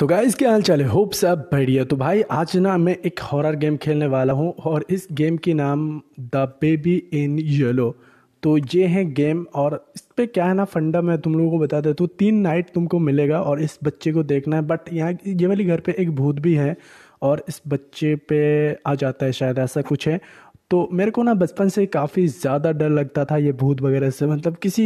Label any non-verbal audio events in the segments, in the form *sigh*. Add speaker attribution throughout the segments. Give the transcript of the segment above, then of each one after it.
Speaker 1: तो गाइज क्या हाल चाल है होप सब बढ़िया तो भाई आज ना मैं एक हॉरर गेम खेलने वाला हूँ और इस गेम की नाम द बेबी इन येलो तो ये है गेम और इस पर क्या है ना फंडा मैं तुम लोगों को बता देता हूँ तीन नाइट तुमको मिलेगा और इस बच्चे को देखना है बट यहाँ ये वाली घर पे एक भूत भी है और इस बच्चे पे आ जाता है शायद ऐसा कुछ है तो मेरे को ना बचपन से काफ़ी ज़्यादा डर लगता था ये भूत वगैरह से मतलब किसी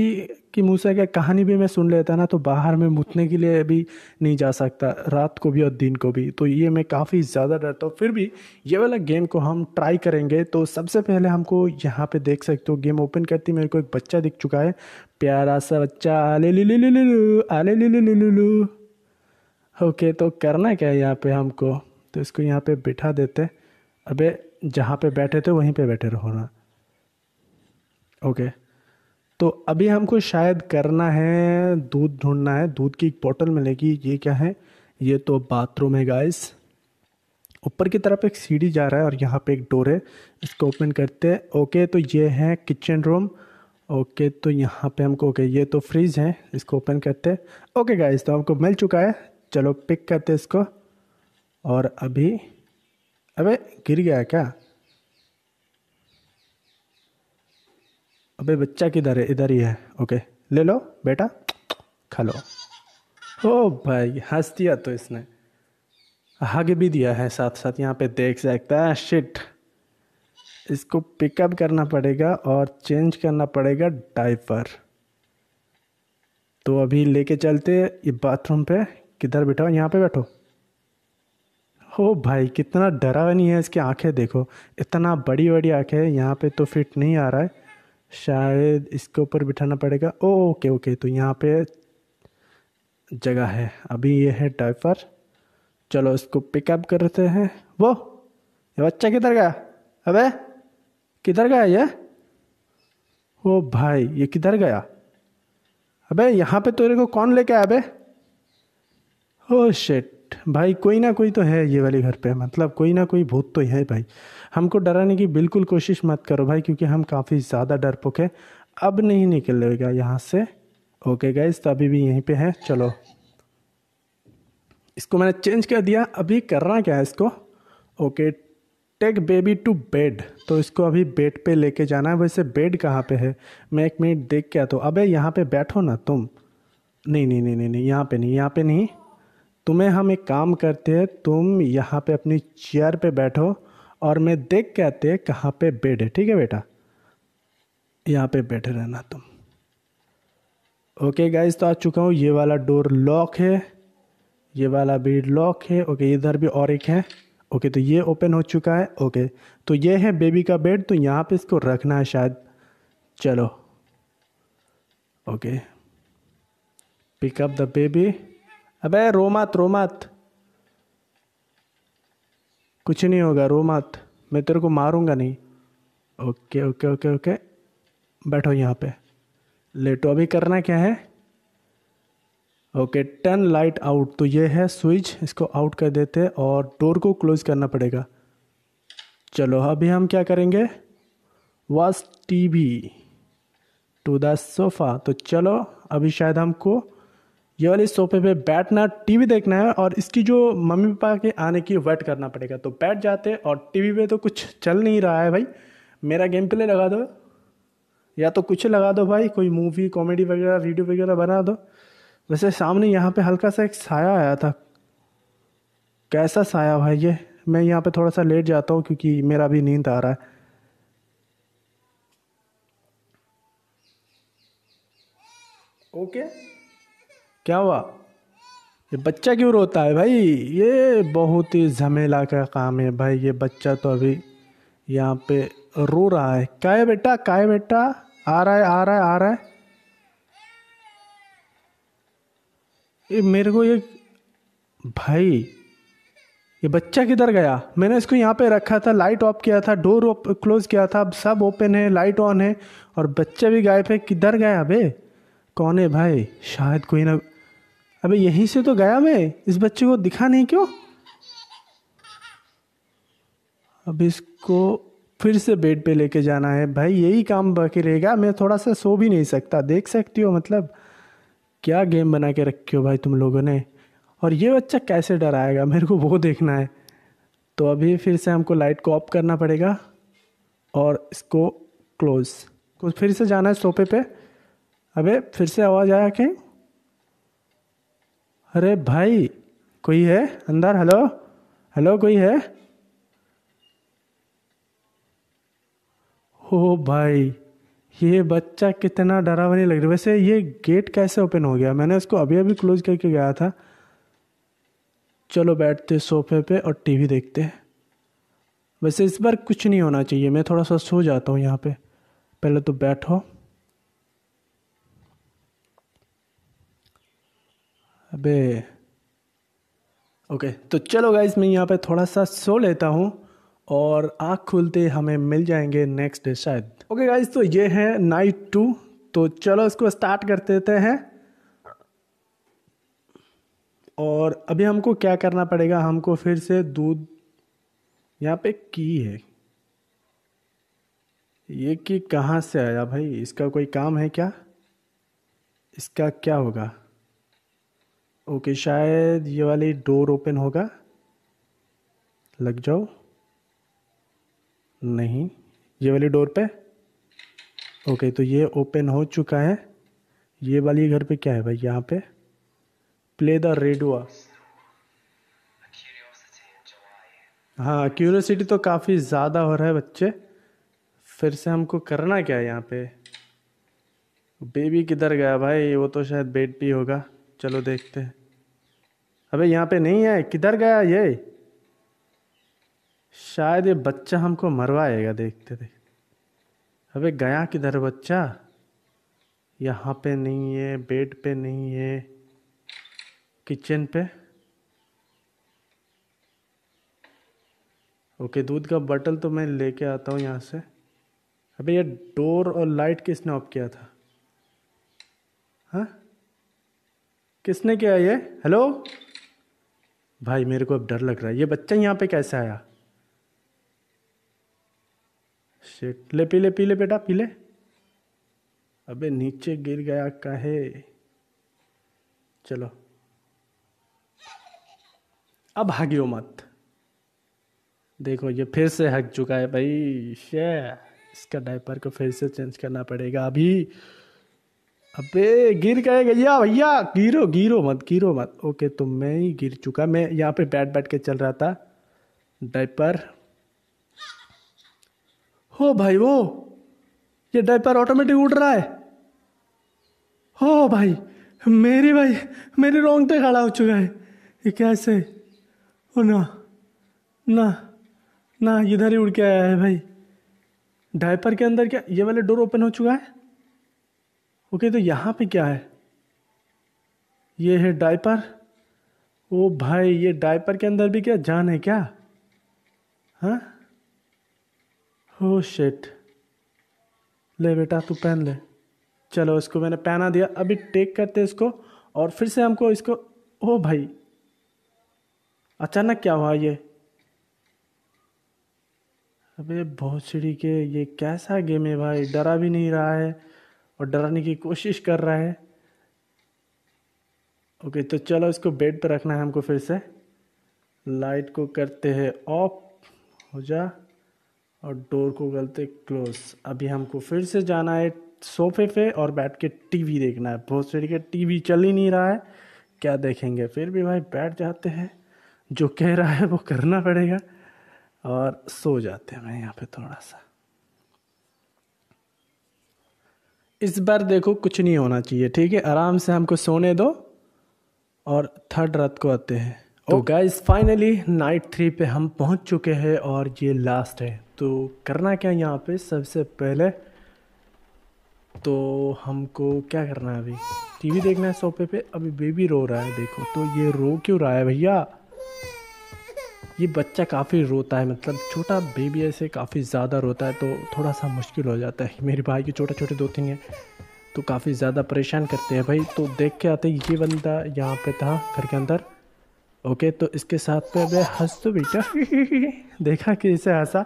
Speaker 1: की मुँह से अगर कहानी भी मैं सुन लेता ना तो बाहर में मुतने के लिए भी नहीं जा सकता रात को भी और दिन को भी तो ये मैं काफ़ी ज़्यादा डरता हूँ फिर भी ये वाला गेम को हम ट्राई करेंगे तो सबसे पहले हमको यहाँ पे देख सकते हो गेम ओपन करती मेरे को एक बच्चा दिख चुका है प्यारा सा बच्चा आले ले ली लू आले ले ली लू ओके तो करना क्या है यहाँ पर हमको तो इसको यहाँ पर बिठा देते हैं अबे जहाँ पे बैठे थे वहीं पे बैठे रहो ना ओके तो अभी हमको शायद करना है दूध ढूंढना है दूध की एक बॉटल मिलेगी ये क्या है ये तो बाथरूम है गाइस ऊपर की तरफ एक सीढ़ी जा रहा है और यहाँ पे एक डोर है इसको ओपन करते हैं ओके तो ये है किचन रूम ओके तो यहाँ पे हमको ओके ये तो फ्रिज है इसको ओपन करते हैं ओके गाइस तो हमको मिल चुका है चलो पिक करते हैं इसको और अभी अबे गिर गया क्या अबे बच्चा किधर है इधर ही है ओके ले लो बेटा खा लो ओ भाई हंस दिया तो इसने हग भी दिया है साथ साथ यहाँ पे देख सकता है शिट इसको पिकअप करना पड़ेगा और चेंज करना पड़ेगा डाइपर तो अभी लेके चलते ये बाथरूम पे किधर बैठाओ यहाँ पे बैठो हो भाई कितना डरा नहीं है इसकी आंखें देखो इतना बड़ी बड़ी आंखें है यहाँ पे तो फिट नहीं आ रहा है शायद इसके ऊपर बिठाना पड़ेगा ओ ओके ओके तो यहाँ पे जगह है अभी ये है डाइपर चलो इसको पिकअप करते हैं वो ये बच्चा किधर गया अबे किधर गया ये ओ भाई ये किधर गया अबे यहाँ पे तेरे को कौन लेके आया अबे ओ शिट भाई कोई ना कोई तो है ये वाले घर पे मतलब कोई ना कोई भूत तो है भाई हमको डराने की बिल्कुल कोशिश मत करो भाई क्योंकि हम काफ़ी ज़्यादा डरपोक है अब नहीं निकलेगा यहाँ से ओके गाइज तो अभी भी यहीं पे है चलो इसको मैंने चेंज कर दिया अभी कर रहा क्या है इसको okay take baby to bed तो इसको अभी बेड पे लेके जाना है वैसे बेड कहाँ पे है मैं एक मिनट देख के आता हूँ अबे यहाँ पे बैठो ना तुम नहीं नहीं नहीं नहीं नहीं यहाँ पे नहीं यहाँ पे नहीं तुम्हें हम एक काम करते हैं तुम यहाँ पे अपनी चेयर पे बैठो और मैं देख के आते हैं कहाँ पे बेड है ठीक है बेटा यहाँ पे बैठे रहना तुम ओके गाइज तो आ चुका हूँ ये वाला डोर लॉक है ये वाला भी लॉक है ओके इधर भी और एक है ओके तो ये ओपन हो चुका है ओके तो ये है बेबी का बेड तो यहाँ पे इसको रखना है शायद चलो ओके पिकअप द बेबी अबे रोमात रोमात कुछ नहीं होगा रोमात मैं तेरे को मारूंगा नहीं ओके ओके ओके ओके बैठो यहाँ पे लेटो तो अभी करना क्या है ओके टर्न लाइट आउट तो ये है स्विच इसको आउट कर देते हैं और डोर को क्लोज करना पड़ेगा चलो अभी हम क्या करेंगे वास टीवी टू द सोफ़ा तो चलो अभी शायद हमको ये वाले सोफे पे बैठना टीवी देखना है और इसकी जो मम्मी पापा के आने की वेट करना पड़ेगा तो बैठ जाते और टीवी पे तो कुछ चल नहीं रहा है भाई मेरा गेम प्ले लगा दो या तो कुछ लगा दो भाई कोई मूवी कॉमेडी वगैरह वीडियो वगैरह बना दो वैसे सामने यहाँ पे हल्का सा एक साया आया था कैसा साया भाई ये मैं यहाँ पे थोड़ा सा लेट जाता हूँ क्योंकि मेरा भी नींद आ रहा है ओके okay. क्या हुआ ये बच्चा क्यों रोता है भाई ये बहुत ही झमेला का काम है भाई ये बच्चा तो अभी यहाँ पे रो रहा है काय है बेटा का है बेटा आ रहा है आ रहा है आ रहा है ये मेरे को ये भाई ये बच्चा किधर गया मैंने इसको यहाँ पे रखा था लाइट ऑफ किया था डोर क्लोज किया था अब सब ओपन है लाइट ऑन है और बच्चा भी गायब है किधर गया अबे कौन है भाई शायद कोई ना अबे यहीं से तो गया मैं इस बच्चे को दिखा नहीं क्यों अब इसको फिर से बेड पे लेके जाना है भाई यही काम बाकी रहेगा मैं थोड़ा सा सो भी नहीं सकता देख सकती हो मतलब क्या गेम बना के रखी हो भाई तुम लोगों ने और ये बच्चा कैसे डराएगा मेरे को वो देखना है तो अभी फिर से हमको लाइट को ऑफ करना पड़ेगा और इसको क्लोज़ कुछ फिर से जाना है सोफे पे अबे फिर से आवाज़ आया कहीं अरे भाई कोई है अंदर हेलो हेलो कोई है हो भाई ये बच्चा कितना डरावनी लग रहा है वैसे ये गेट कैसे ओपन हो गया मैंने इसको अभी अभी क्लोज करके गया था चलो बैठते सोफे पे और टीवी देखते हैं वैसे इस बार कुछ नहीं होना चाहिए मैं थोड़ा सा सो जाता हूँ यहाँ पे पहले तो बैठो अबे ओके तो चलो गाइज मैं यहाँ पे थोड़ा सा सो लेता हूँ और आँख खुलते हमें मिल जाएंगे नेक्स्ट डे शायद ओके गाइज तो ये है नाइट टू तो चलो इसको स्टार्ट कर देते हैं और अभी हमको क्या करना पड़ेगा हमको फिर से दूध यहाँ पे की है ये की कहाँ से आया भाई इसका कोई काम है क्या इसका क्या होगा ओके शायद ये वाली डोर ओपन होगा लग जाओ नहीं ये वाली डोर पे ओके तो ये ओपन हो चुका है ये वाली घर पे क्या है भाई यहाँ पे प्ले द रेडुआ हाँ क्यूरियोसिटी तो काफ़ी ज़्यादा हो रहा है बच्चे फिर से हमको करना क्या है यहाँ पे बेबी किधर गया भाई वो तो शायद बेड पे होगा चलो देखते हैं अबे यहाँ पे नहीं है किधर गया ये शायद ये बच्चा हमको मरवाएगा देखते देखते अबे गया किधर बच्चा यहाँ पे नहीं है बेड पे नहीं है किचन पे ओके दूध का बॉटल तो मैं लेके आता हूँ यहाँ से अबे ये डोर और लाइट किसने ऑफ किया था हाँ किसने किया ये हेलो भाई मेरे को अब डर लग रहा है ये बच्चा यहाँ पे कैसे आया शेट ले पी ले पी ले बेटा पी ले अबे नीचे गिर गया कहे चलो अब हगियो मत देखो ये फिर से हग चुका है भाई शे इसका डायपर को फिर से चेंज करना पड़ेगा अभी अबे गिर गए गैया भैया गिरो गिरो मत गिरो मत ओके तो मैं ही गिर चुका मैं यहाँ पे बैठ बैठ के चल रहा था डाइपर हो भाई वो ये डाइपर ऑटोमेटिक उड़ रहा है हो भाई मेरे भाई मेरे रोंग तो खड़ा हो चुका है ये कैसे ओ ना ना ना इधर ही उड़ के आया है भाई डाइपर के अंदर क्या ये वाले डोर ओपन हो चुका है ओके तो यहाँ पे क्या है ये है डाइपर ओ भाई ये डाइपर के अंदर भी क्या जान है क्या हाँ हो शेट ले बेटा तू पहन ले चलो इसको मैंने पहना दिया अभी टेक करते इसको और फिर से हमको इसको ओ भाई अचानक क्या हुआ ये अबे भोसड़ी के ये कैसा गेम है भाई डरा भी नहीं रहा है और डराने की कोशिश कर रहा है ओके तो चलो इसको बेड पर रखना है हमको फिर से लाइट को करते हैं ऑफ हो जा और डोर को गलते क्लोज अभी हमको फिर से जाना है सोफे पे और बैठ के टीवी देखना है बहुत सारी के टीवी चल ही नहीं रहा है क्या देखेंगे फिर भी भाई बैठ जाते हैं जो कह रहा है वो करना पड़ेगा और सो जाते हैं मैं यहाँ पे थोड़ा सा इस बार देखो कुछ नहीं होना चाहिए ठीक है आराम से हमको सोने दो और थर्ड रात को आते हैं तो गाइस फाइनली नाइट थ्री पे हम पहुंच चुके हैं और ये लास्ट है तो करना क्या यहाँ पे सबसे पहले तो हमको क्या करना है अभी टीवी देखना है सोफे पे अभी बेबी रो रहा है देखो तो ये रो क्यों रहा है भैया ये बच्चा काफ़ी रोता है मतलब छोटा बेबी ऐसे काफ़ी ज़्यादा रोता है तो थोड़ा सा मुश्किल हो जाता है मेरे भाई के छोटे छोटे दो तीन हैं तो काफ़ी ज़्यादा परेशान करते हैं भाई तो देख के आते ये बंदा यहाँ पे था घर के अंदर ओके तो इसके साथ पे अभी हंस तो बेटा *laughs* देखा कि इसे हंसा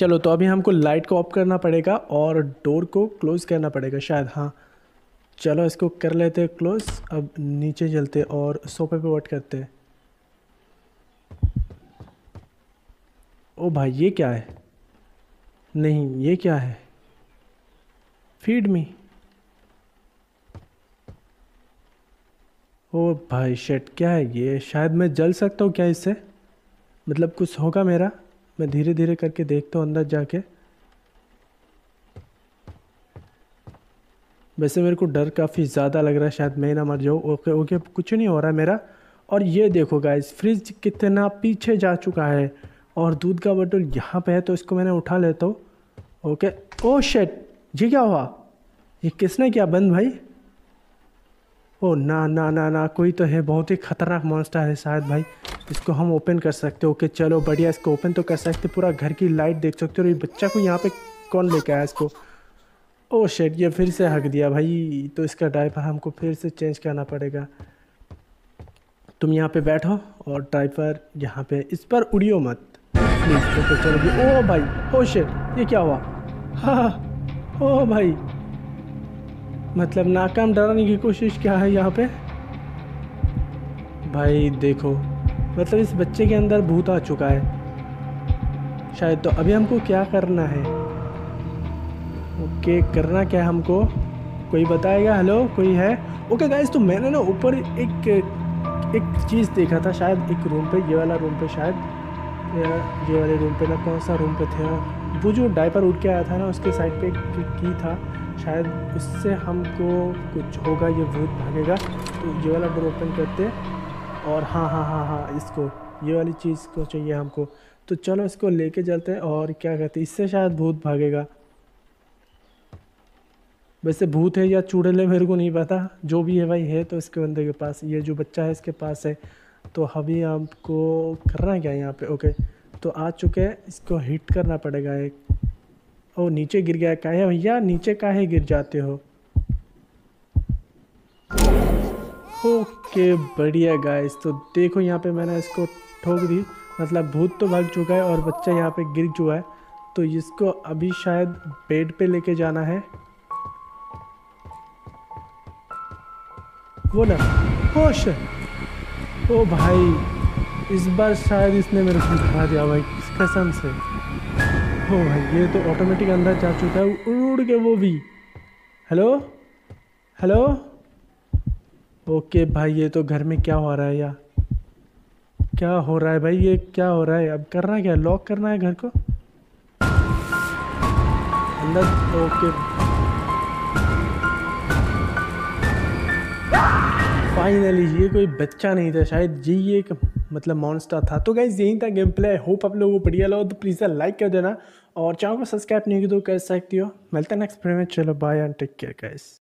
Speaker 1: चलो तो अभी हमको लाइट को ऑफ करना पड़ेगा और डोर को क्लोज़ करना पड़ेगा शायद हाँ चलो इसको कर लेते क्लोज़ अब नीचे चलते और सोफे पे वट करते हैं ओ भाई ये क्या है नहीं ये क्या है फीड मी ओ भाई शेट क्या है ये शायद मैं जल सकता हूँ क्या इससे मतलब कुछ होगा मेरा मैं धीरे धीरे करके देखता हूँ अंदर जाके वैसे मेरे को डर काफ़ी ज़्यादा लग रहा है शायद मैं ना मर जाऊँ ओके ओके कुछ नहीं हो रहा मेरा और ये देखो गाइस फ्रिज कितना पीछे जा चुका है और दूध का बटुल यहाँ पे है तो इसको मैंने उठा लेता हूँ ओके ओ शेट ये क्या हुआ ये किसने किया बंद भाई ओ ना ना ना ना कोई तो है बहुत ही ख़तरनाक मॉन्स्टर है शायद भाई इसको हम ओपन कर सकते ओके चलो बढ़िया इसको ओपन तो कर सकते पूरा घर की लाइट देख सकते हो और ये बच्चा को यहाँ पे कौन लेके आया इसको ओ शेट ये फिर से हक दिया भाई तो इसका ड्राइवर हमको फिर से चेंज करना पड़ेगा तुम यहाँ पे बैठो और ड्राइवर यहाँ पे इस पर उड़ियो मत प्लीज़ तो, तो चलो भी ओ भाई ओ शिट ये क्या हुआ हाँ ओ भाई मतलब नाकाम डराने की कोशिश क्या है यहाँ पे भाई देखो मतलब इस बच्चे के अंदर भूत आ चुका है शायद तो अभी हमको क्या करना है ओके करना क्या है हमको कोई बताएगा हेलो कोई है ओके गाइज तो मैंने ना ऊपर एक एक चीज़ देखा था शायद एक रूम पे ये वाला रूम पे शायद ये वाले रूम पे ना कौन सा रूम पे थे वो जो डाइपर उठ के आया था ना उसके साइड पे की था शायद उससे हमको कुछ होगा ये भूत भागेगा तो ये वाला डोर ओपन करते और हाँ हाँ हाँ हाँ इसको ये वाली चीज़ को चाहिए हमको तो चलो इसको लेके चलते हैं और क्या कहते हैं इससे शायद भूत भागेगा वैसे भूत है या चुड़ैल है मेरे को नहीं पता जो भी है भाई है तो इसके बंदे के पास ये जो बच्चा है इसके पास है तो अभी आपको करना है क्या यहाँ पे ओके तो आ चुके हैं इसको हिट करना पड़ेगा एक ओ नीचे गिर गया काहे भैया नीचे काहे गिर जाते हो ओके बढ़िया गाइस तो देखो यहाँ पे मैंने इसको ठोक दी मतलब भूत तो भाग चुका है और बच्चा यहाँ पे गिर चुका है तो इसको अभी शायद बेड पे लेके जाना है वो ना होश oh, ओ भाई इस बार शायद इसने मेरे को दिखा दिया भाई किस कसम से ओ भाई ये तो ऑटोमेटिक अंदर जा चुका है उड़ के वो भी हेलो हेलो ओके भाई ये तो घर में क्या हो रहा है यार क्या हो रहा है भाई ये क्या हो रहा है अब करना क्या लॉक करना है घर को अंदर ओके फाइनली ये कोई बच्चा नहीं था शायद ये एक मतलब मॉन्स्टर था तो गाइज यही था गेम प्ले होप आप लोगों को बढ़िया लगा तो प्लीज़ लाइक कर देना और चैनल को सब्सक्राइब नहीं किया तो कर सकती हो मिलता है नेक्स्ट वीडियो में चलो bye and take care guys